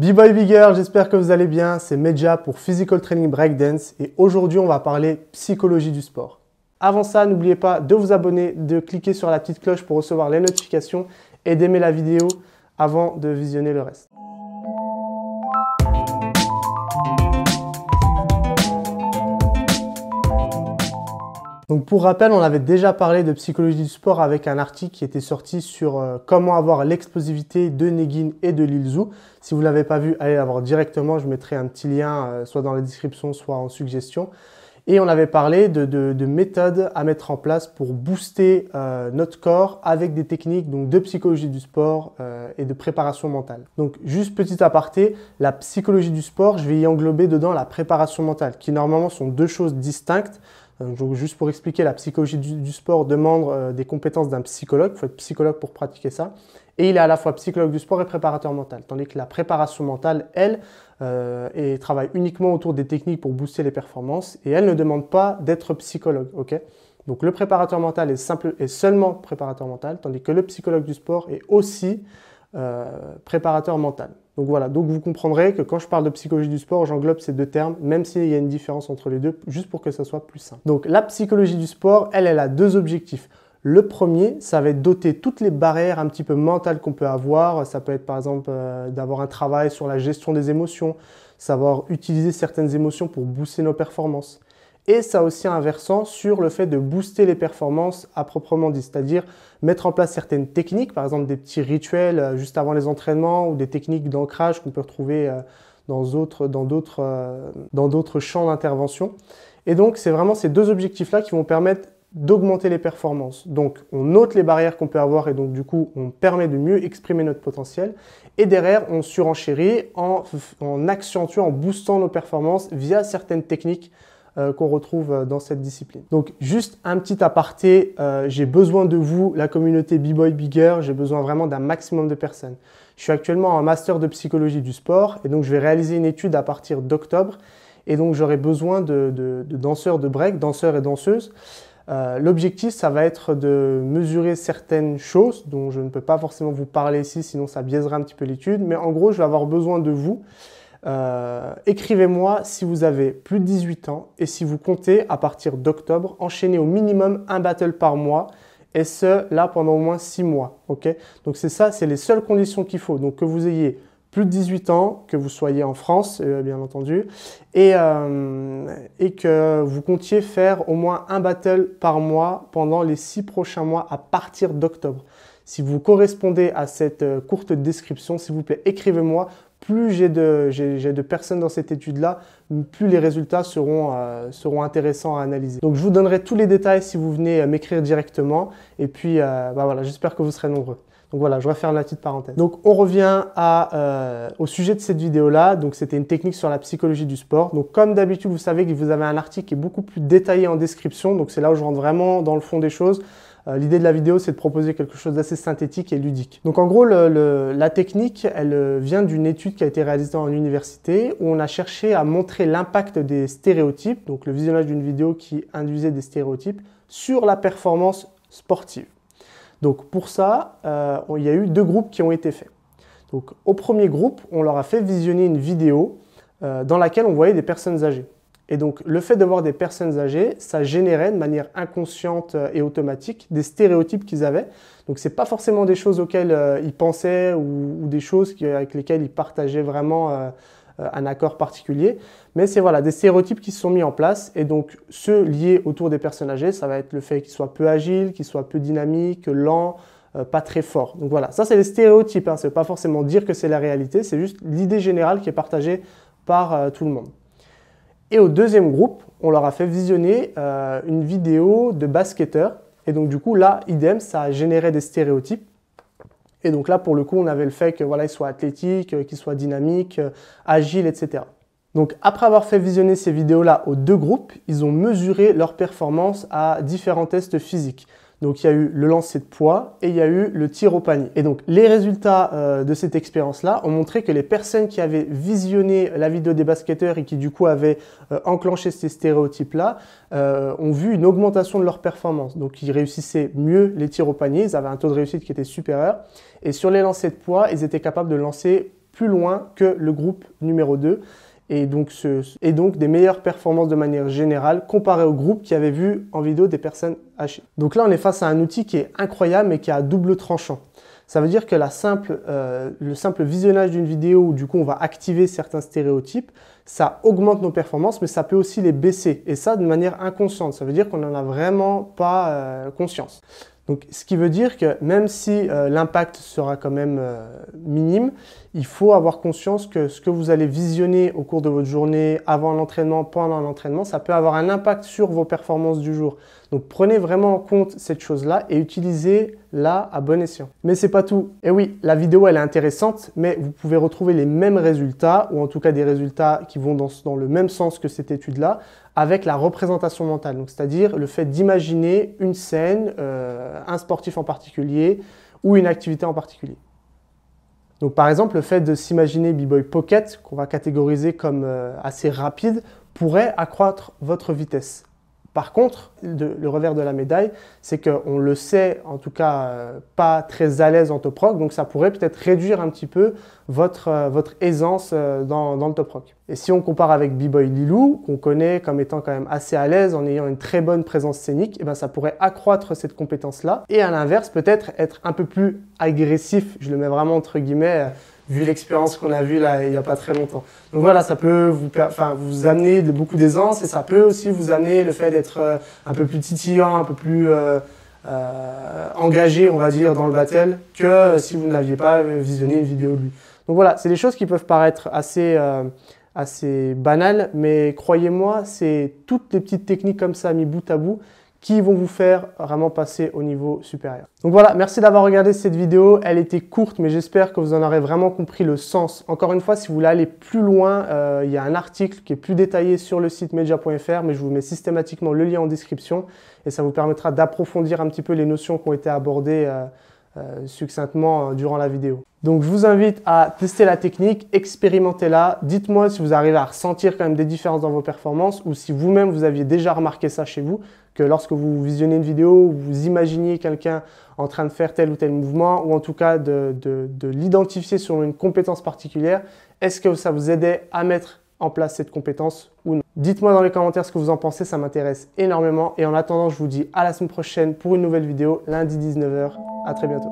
B-Boy Bigger, j'espère que vous allez bien. C'est Medja pour Physical Training Breakdance et aujourd'hui on va parler psychologie du sport. Avant ça, n'oubliez pas de vous abonner, de cliquer sur la petite cloche pour recevoir les notifications et d'aimer la vidéo avant de visionner le reste. Donc pour rappel, on avait déjà parlé de psychologie du sport avec un article qui était sorti sur euh, comment avoir l'explosivité de Negin et de Lilzou. Si vous ne l'avez pas vu, allez la voir directement, je mettrai un petit lien euh, soit dans la description, soit en suggestion. Et on avait parlé de, méthodes à mettre en place pour booster euh, notre corps avec des techniques donc, de psychologie du sport et de préparation mentale. Donc juste petit aparté, la psychologie du sport, je vais y englober dedans la préparation mentale, qui normalement sont deux choses distinctes. Donc, juste pour expliquer, la psychologie du, sport demande euh, des compétences d'un psychologue. Il faut être psychologue pour pratiquer ça. Et il est à la fois psychologue du sport et préparateur mental. Tandis que la préparation mentale, elle, euh, travaille uniquement autour des techniques pour booster les performances. Et elle ne demande pas d'être psychologue. Donc le préparateur mental est, simple, et seulement préparateur mental, tandis que le psychologue du sport est aussi euh, préparateur mental. Donc voilà, donc vous comprendrez que quand je parle de psychologie du sport, j'englobe ces deux termes, même s'il y a une différence entre les deux, juste pour que ça soit plus simple. Donc la psychologie du sport, elle, elle a deux objectifs. Le premier, ça va être doter toutes les barrières un petit peu mentales qu'on peut avoir. Ça peut être par exemple euh, d'avoir un travail sur la gestion des émotions, savoir utiliser certaines émotions pour booster nos performances et ça aussi un versant sur le fait de booster les performances à proprement dit, c'est-à-dire mettre en place certaines techniques, par exemple des petits rituels euh, juste avant les entraînements ou des techniques d'ancrage qu'on peut retrouver euh, euh, dans d'autres champs d'intervention. Et donc c'est vraiment ces deux objectifs-là qui vont permettre d'augmenter les performances. Donc on note les barrières qu'on peut avoir et donc du coup on permet de mieux exprimer notre potentiel. Et derrière on surenchérit en accentuant, en boostant nos performances via certaines techniques euh, qu'on retrouve euh, dans cette discipline. Donc juste un petit aparté, euh, j'ai besoin de vous, la communauté B-Boy Bigger, j'ai besoin vraiment d'un maximum de personnes. Je suis actuellement en master de psychologie du sport et donc je vais réaliser une étude à partir d'octobre et donc j'aurai besoin de, danseurs de break, danseurs et danseuses. L'objectif, ça va être de mesurer certaines choses dont je ne peux pas forcément vous parler ici, sinon ça biaisera un petit peu l'étude. Mais en gros, je vais avoir besoin de vous euh, écrivez-moi si vous avez plus de 18 ans et si vous comptez, à partir d'octobre, enchaîner au minimum un battle par mois et ce, là, pendant au moins 6 mois. Ok Donc c'est ça, c'est les seules conditions qu'il faut. Donc que vous ayez plus de 18 ans, que vous soyez en France, euh, bien entendu, et, euh, et, que vous comptiez faire au moins un battle par mois pendant les six prochains mois à partir d'octobre. Si vous correspondez à cette courte description, s'il vous plaît, écrivez-moi plus j'ai de, personnes dans cette étude-là, plus les résultats seront, euh, seront, intéressants à analyser. Donc je vous donnerai tous les détails si vous venez euh, m'écrire directement. Et puis euh, bah voilà, j'espère que vous serez nombreux. Donc voilà, je vais faire la petite parenthèse. Donc on revient au sujet de cette vidéo-là. Donc c'était une technique sur la psychologie du sport. Donc comme d'habitude, vous savez que vous avez un article qui est beaucoup plus détaillé en description. Donc c'est là où je rentre vraiment dans le fond des choses. Euh, l'idée de la vidéo, c'est de proposer quelque chose d'assez synthétique et ludique. Donc en gros, la technique, elle euh, vient d'une étude qui a été réalisée en université où on a cherché à montrer l'impact des stéréotypes, donc le visionnage d'une vidéo qui induisait des stéréotypes, sur la performance sportive. Donc pour ça, euh, il y a eu deux groupes qui ont été faits. Donc au premier groupe, on leur a fait visionner une vidéo dans laquelle on voyait des personnes âgées. Et donc le fait de voir des personnes âgées, ça générait de manière inconsciente euh, et automatique des stéréotypes qu'ils avaient. Donc n'est pas forcément des choses auxquelles euh, ils pensaient ou, des choses avec lesquelles ils partageaient vraiment euh, un accord particulier, mais c'est voilà des stéréotypes qui se sont mis en place et donc ceux liés autour des personnes âgées, ça va être le fait qu'ils soient peu agiles, qu'ils soient peu dynamiques, lents, pas très forts. Donc voilà, ça c'est les stéréotypes, hein. pas forcément dire que c'est la réalité, c'est juste l'idée générale qui est partagée par tout le monde. Et au deuxième groupe, on leur a fait visionner euh, une vidéo de basketteur. Et donc du coup, là, idem, ça a généré des stéréotypes. Et donc là, pour le coup, on avait le fait que voilà, ils soient athlétiques, euh, qu'ils soient dynamiques, euh, agiles, etc. Donc après avoir fait visionner ces vidéos-là aux deux groupes, ils ont mesuré leur performance à différents tests physiques. Donc il y a eu le lancer de poids et il y a eu le tir au panier. Et donc les résultats euh, de cette expérience-là ont montré que les personnes qui avaient visionné la vidéo des basketteurs et qui du coup avaient euh, enclenché ces stéréotypes-là euh, ont vu une augmentation de leur performance. Donc ils réussissaient mieux les tirs au panier, ils avaient un taux de réussite qui était supérieur. Et sur les lancers de poids, ils étaient capables de lancer plus loin que le groupe numéro 2 et donc, ce, et donc des meilleures performances de manière générale comparé au groupe qui avait vu en vidéo des personnes hachées. Donc là, on est face à un outil qui est incroyable mais qui a double tranchant. Ça veut dire que euh, le simple visionnage d'une vidéo où du coup on va activer certains stéréotypes, ça augmente nos performances, mais ça peut aussi les baisser. Et ça de manière inconsciente. Ça veut dire qu'on n'en a vraiment pas euh, conscience. Donc, ce qui veut dire que même si euh, l'impact sera quand même euh, minime, il faut avoir conscience que ce que vous allez visionner au cours de votre journée, avant l'entraînement, pendant l'entraînement, ça peut avoir un impact sur vos performances du jour. Donc, prenez vraiment en compte cette chose-là et utilisez-la à bon escient. Mais c'est pas tout. Et eh oui, la vidéo elle est intéressante, mais vous pouvez retrouver les mêmes résultats ou en tout cas des résultats qui vont dans le même sens que cette étude-là avec la représentation mentale, donc c'est-à-dire le fait d'imaginer une scène, euh, un sportif en particulier ou une activité en particulier. Donc par exemple, le fait de s'imaginer B-Boy Pocket, qu'on va catégoriser comme euh, assez rapide, pourrait accroître votre vitesse. Par contre, le, revers de la médaille, c'est qu'on le sait, en tout cas, euh, pas très à l'aise en top rock, donc ça pourrait peut-être réduire un petit peu votre, euh, votre aisance euh, dans, le top rock. Et si on compare avec B-Boy Lilou, qu'on connaît comme étant quand même assez à l'aise en ayant une très bonne présence scénique, eh ben, ça pourrait accroître cette compétence-là. Et à l'inverse, peut-être être un peu plus agressif, je le mets vraiment entre guillemets, vu l'expérience qu'on a vue là il n'y a pas très longtemps. Donc voilà, ça peut vous, enfin, vous amener de beaucoup d'aisance et ça peut aussi vous amener le fait d'être euh, un peu plus titillant, un peu plus euh, euh, engagé, on va dire, dans le battle que euh, si vous ne l'aviez pas visionné une vidéo de lui. Donc voilà, c'est des choses qui peuvent paraître assez, assez banales, mais croyez-moi, c'est toutes les petites techniques comme ça, mis bout à bout, qui vont vous faire vraiment passer au niveau supérieur. Donc voilà, merci d'avoir regardé cette vidéo. Elle était courte, mais j'espère que vous en aurez vraiment compris le sens. Encore une fois, si vous voulez aller plus loin, euh, il y a un article qui est plus détaillé sur le site media.fr, mais je vous mets systématiquement le lien en description et ça vous permettra d'approfondir un petit peu les notions qui ont été abordées euh, euh, succinctement durant la vidéo. Donc je vous invite à tester la technique, expérimentez-la. Dites-moi si vous arrivez à ressentir quand même des différences dans vos performances ou si vous-même vous aviez déjà remarqué ça chez vous, que lorsque vous visionnez une vidéo, vous imaginiez quelqu'un en train de faire tel ou tel mouvement ou en tout cas de, l'identifier sur une compétence particulière. Est-ce que ça vous aidait à mettre en place cette compétence ou non Dites-moi dans les commentaires ce que vous en pensez, ça m'intéresse énormément. Et en attendant, je vous dis à la semaine prochaine pour une nouvelle vidéo, lundi 19h. À très bientôt.